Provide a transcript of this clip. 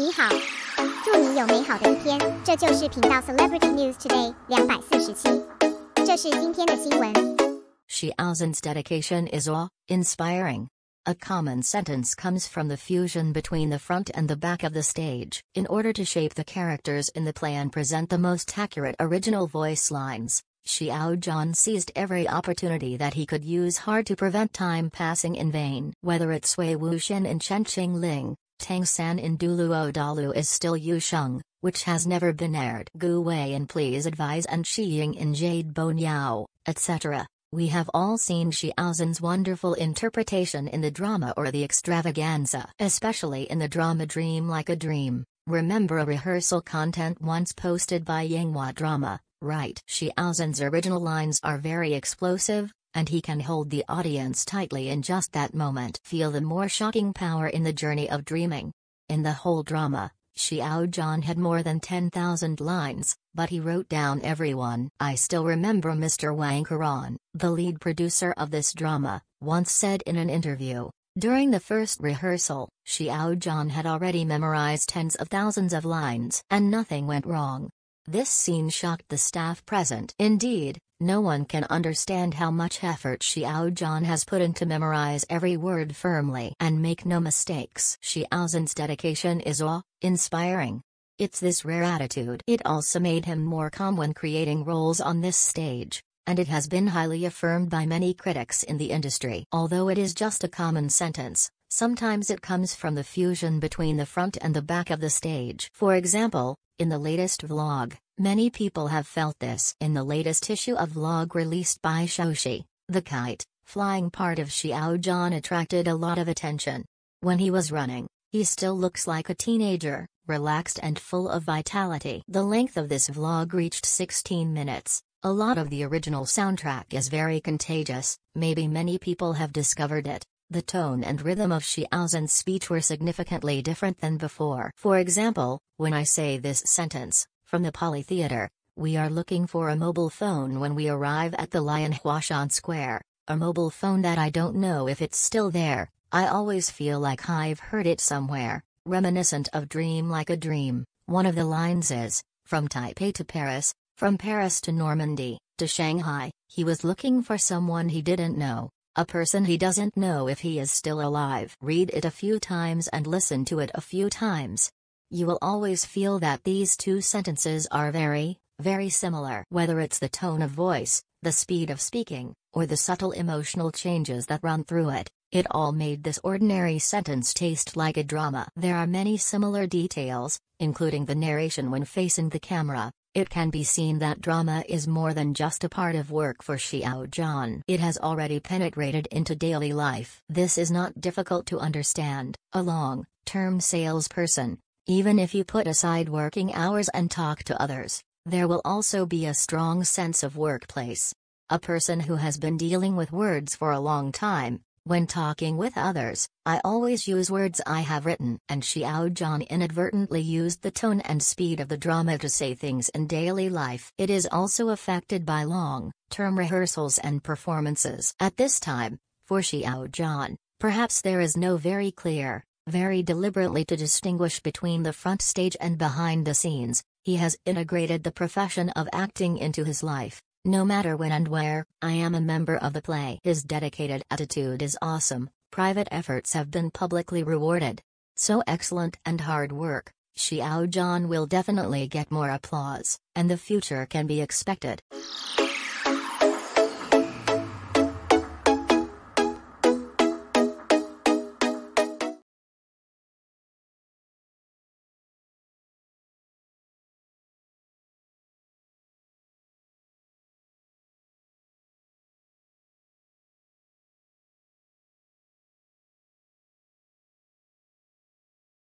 你好，祝你有美好的一天。这就是频道 Celebrity News Today 两百四十七，这是今天的新闻。Shi Alzen's dedication is awe-inspiring. A common sentence comes from the fusion between the front and the back of the stage, in order to shape the characters in the play and present the most accurate original voice lines. Xiao John seized every opportunity that he could use hard to prevent time passing in vain. Whether it's Wei Wuxian in Qing Ling, San in Duluo Dalu is still Sheng, which has never been aired. Gu Wei in Please Advise and Ying in Jade Bo Niao, etc. We have all seen Xiaozhen's wonderful interpretation in the drama or the extravaganza, especially in the drama Dream Like a Dream. Remember a rehearsal content once posted by Yanghua Drama, right? Xiaozhen's original lines are very explosive, and he can hold the audience tightly in just that moment. Feel the more shocking power in the journey of dreaming. In the whole drama, Xiao John had more than 10,000 lines, but he wrote down every one. I still remember Mr. Wang Karan, the lead producer of this drama, once said in an interview. During the first rehearsal, Xiao John had already memorized tens of thousands of lines and nothing went wrong. This scene shocked the staff present. Indeed, no one can understand how much effort Xiao John has put in to memorize every word firmly and make no mistakes. Xiaozhen's dedication is awe-inspiring. It's this rare attitude. It also made him more calm when creating roles on this stage, and it has been highly affirmed by many critics in the industry. Although it is just a common sentence, sometimes it comes from the fusion between the front and the back of the stage. For example, in the latest vlog, many people have felt this in the latest issue of vlog released by Shoshi, the kite, flying part of Xiao attracted a lot of attention. When he was running, he still looks like a teenager, relaxed and full of vitality. The length of this vlog reached 16 minutes. A lot of the original soundtrack is very contagious, maybe many people have discovered it, the tone and rhythm of Xiaozhen's speech were significantly different than before. For example, when I say this sentence, from the Poly Theater, we are looking for a mobile phone when we arrive at the Lion Huashan Square, a mobile phone that I don't know if it's still there, I always feel like I've heard it somewhere, reminiscent of Dream Like a Dream. One of the lines is, from Taipei to Paris, from Paris to Normandy, to Shanghai, he was looking for someone he didn't know, a person he doesn't know if he is still alive. Read it a few times and listen to it a few times. You will always feel that these two sentences are very, very similar. Whether it's the tone of voice, the speed of speaking, or the subtle emotional changes that run through it, it all made this ordinary sentence taste like a drama. There are many similar details, including the narration when facing the camera, it can be seen that drama is more than just a part of work for Xiao It has already penetrated into daily life. This is not difficult to understand. A long term salesperson, even if you put aside working hours and talk to others, there will also be a strong sense of workplace. A person who has been dealing with words for a long time, when talking with others, I always use words I have written, and Xiao John inadvertently used the tone and speed of the drama to say things in daily life. It is also affected by long term rehearsals and performances. At this time, for Xiao John, perhaps there is no very clear, very deliberately to distinguish between the front stage and behind the scenes, he has integrated the profession of acting into his life. No matter when and where, I am a member of the play. His dedicated attitude is awesome, private efforts have been publicly rewarded. So excellent and hard work, Xiao John will definitely get more applause, and the future can be expected.